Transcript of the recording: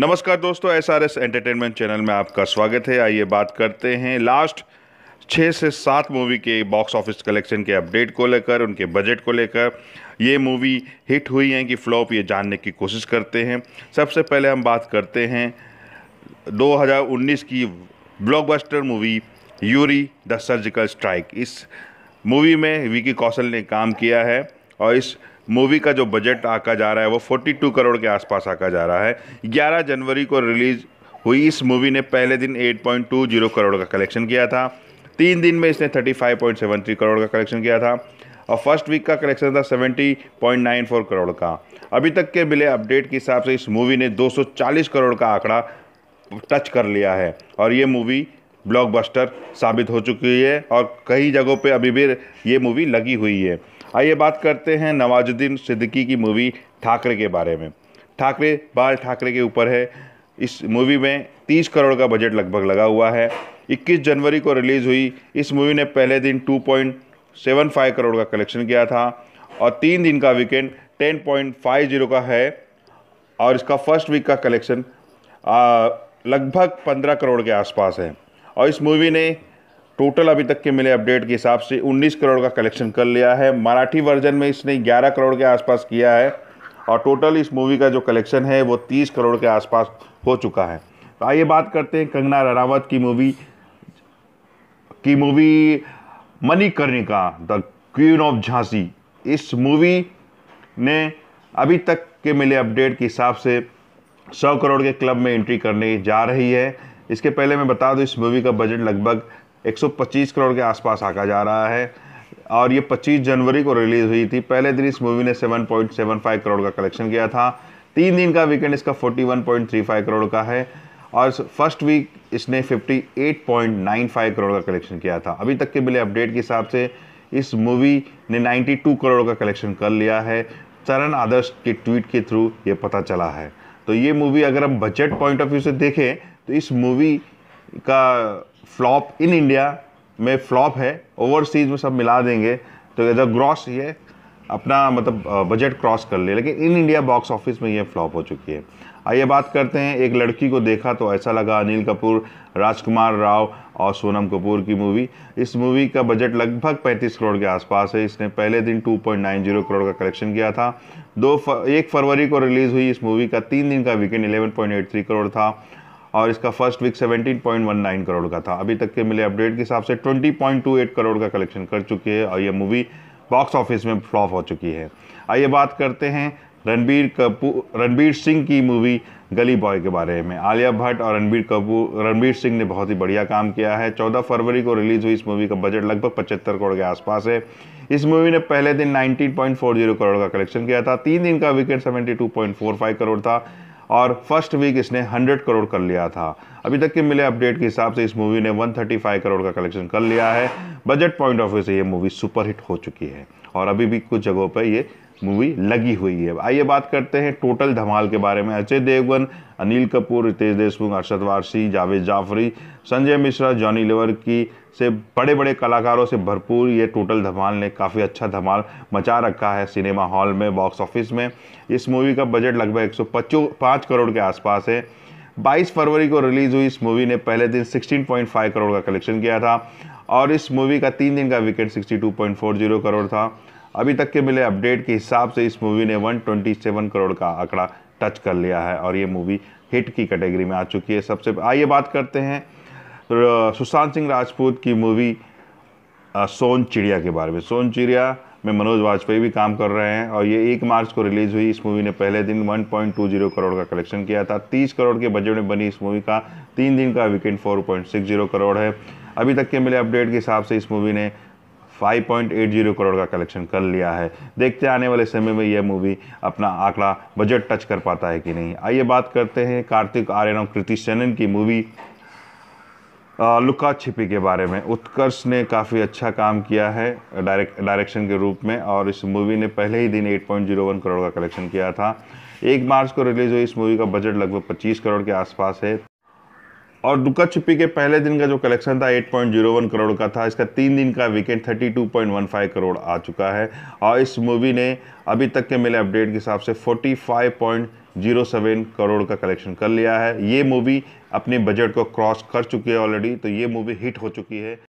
नमस्कार दोस्तों S R S entertainment channel में आपका स्वागत है आइए बात करते हैं लास्ट छः से सात मूवी के बॉक्स ऑफिस कलेक्शन के अपडेट को लेकर उनके बजट को लेकर ये मूवी हिट हुई हैं कि फ्लॉप ये जानने की कोशिश करते हैं सबसे पहले हम बात करते हैं 2019 की blockbuster movie Uri the surgical strike इस मूवी में विकी कौशल ने काम किया है और इस मूवी का जो बजट आका जा रहा है वो 42 करोड़ के आसपास आका जा रहा है 11 जनवरी को रिलीज़ हुई इस मूवी ने पहले दिन 8.20 करोड़ का कलेक्शन किया था तीन दिन में इसने 35.73 करोड़ का कलेक्शन किया था और फर्स्ट वीक का कलेक्शन था 70.94 करोड़ का अभी तक के मिले अपडेट के हिसाब से इस मूवी ने 240 करोड़ का आंकड़ा टच कर लिया है और ये मूवी ब्लॉकबस्टर साबित हो चुकी है और कई जगहों पे अभी भी ये मूवी लगी हुई है आइए बात करते हैं नवाजुद्दीन सिद्दीकी की मूवी ठाकरे के बारे में ठाकरे बाल ठाकरे के ऊपर है इस मूवी में 30 करोड़ का बजट लगभग लगा हुआ है 21 जनवरी को रिलीज़ हुई इस मूवी ने पहले दिन 2.75 करोड़ का कलेक्शन किया था और तीन दिन का वीकेंड 10.50 का है और इसका फर्स्ट वीक का कलेक्शन लगभग 15 करोड़ के आसपास है और इस मूवी ने टोटल अभी तक के मिले अपडेट के हिसाब से 19 करोड़ का कलेक्शन कर लिया है मराठी वर्जन में इसने 11 करोड़ के आसपास किया है और टोटल इस मूवी का जो कलेक्शन है वो 30 करोड़ के आसपास हो चुका है तो आइए बात करते हैं कंगना रनावत की मूवी की movie Manikarnika the queen of Jhansi इस मूवी ने अभी तक के मिले अपडेट के हिसाब से सौ करोड़ के क्लब में एंट्री करने जा रही है इसके पहले मैं बता दूं इस मूवी का बजट लगभग 125 करोड़ के आसपास आका जा रहा है और ये 25 जनवरी को रिलीज़ हुई थी पहले दिन इस मूवी ने 7.75 करोड़ का कलेक्शन किया था तीन दिन का वीकेंड इसका 41.35 करोड़ का है और फर्स्ट वीक इसने 58.95 करोड़ का कलेक्शन किया था अभी तक के मिले अपडेट के हिसाब से इस मूवी ने 92 करोड़ का कलेक्शन कर लिया है चरण आदर्श के ट्वीट के थ्रू ये पता चला है तो ये मूवी अगर हम बजट पॉइंट ऑफ व्यू से देखें तो इस मूवी का फ्लॉप इन इंडिया में फ्लॉप है ओवरसीज में सब मिला देंगे तो एज अ ग्रॉस ये अपना मतलब बजट क्रॉस कर लिया लेकिन इन इंडिया बॉक्स ऑफिस में ये फ्लॉप हो चुकी है आइए बात करते हैं एक लड़की को देखा तो ऐसा लगा अनिल कपूर राजकुमार राव और सोनम कपूर की मूवी इस मूवी का बजट लगभग 35 करोड़ के आसपास है इसने पहले दिन 2.90 करोड़ का कलेक्शन किया था दो फ, एक फरवरी को रिलीज़ हुई इस मूवी का तीन दिन का वीकेंड 11.83 करोड़ था और इसका फर्स्ट वीक 17.19 करोड़ का था अभी तक के मिले अपडेट के हिसाब से 20.28 करोड़ का कलेक्शन कर चुकी है और यह मूवी बॉक्स ऑफिस में फ्लॉप हो चुकी है आइए बात करते हैं रणबीर कपूर रणबीर सिंह की मूवी गली बॉय के बारे में आलिया भट्ट और रणबीर कपूर रणबीर सिंह ने बहुत ही बढ़िया काम किया है 14 फरवरी को रिलीज़ हुई इस मूवी का बजट लगभग पचहत्तर करोड़ के आसपास है इस मूवी ने पहले दिन 19.40 करोड़ का कलेक्शन किया था तीन दिन का वीकेंड 72.45 करोड़ था और फर्स्ट वीक इसने 100 करोड़ कर लिया था अभी तक के मिले अपडेट के हिसाब से इस मूवी ने 135 करोड़ का कलेक्शन कर लिया है बजट पॉइंट ऑफ व्यू से ये मूवी सुपरहिट हो चुकी है और अभी भी कुछ जगहों पर ये मूवी लगी हुई है आइए बात करते हैं टोटल धमाल के बारे में अजय देवगन अनिल कपूर रितेश देशमुख अरशद वारसी जावेद जाफरी संजय मिश्रा जॉनी लिवर की से बड़े बड़े कलाकारों से भरपूर ये टोटल धमाल ने काफ़ी अच्छा धमाल मचा रखा है सिनेमा हॉल में बॉक्स ऑफिस में इस मूवी का बजट लगभग एक पाँच करोड़ के आसपास है 22 फरवरी को रिलीज़ हुई इस मूवी ने पहले दिन 16.5 करोड़ का कलेक्शन किया था और इस मूवी का तीन दिन का विकेट 62.40 करोड़ था अभी तक के मिले अपडेट के हिसाब से इस मूवी ने 127 करोड़ का आंकड़ा टच कर लिया है और ये मूवी हिट की कैटेगरी में आ चुकी है सबसे आइए बात करते हैं सुशांत सिंह राजपूत की मूवी सोन चिड़िया के बारे में सोन चिड़िया में मनोज वाजपेयी भी काम कर रहे हैं और ये एक मार्च को रिलीज़ हुई इस मूवी ने पहले दिन 1.20 करोड़ का कलेक्शन किया था 30 करोड़ के बजट में बनी इस मूवी का तीन दिन का वीकेंड 4.60 करोड़ है अभी तक के मिले अपडेट के हिसाब से इस मूवी ने 5.80 करोड़ का कलेक्शन कर लिया है देखते आने वाले समय में यह मूवी अपना आंकड़ा बजट टच कर पाता है कि नहीं आइए बात करते हैं कार्तिक आर्यन और कृति सेनन की मूवी लुका छिपी के बारे में उत्कर्ष ने काफ़ी अच्छा काम किया है डायरेक्ट डायरेक्शन के रूप में और इस मूवी ने पहले ही दिन 8.01 करोड़ का कलेक्शन किया था एक मार्च को रिलीज़ हुई इस मूवी का बजट लगभग 25 करोड़ के आसपास है और दुक्का छुपी के पहले दिन का जो कलेक्शन था 8.01 करोड़ का था इसका तीन दिन का वीकेंड 32.15 करोड़ आ चुका है और इस मूवी ने अभी तक के मिले अपडेट के हिसाब से 45.07 करोड़ का कलेक्शन कर लिया है ये मूवी अपने बजट को क्रॉस कर चुकी है ऑलरेडी तो ये मूवी हिट हो चुकी है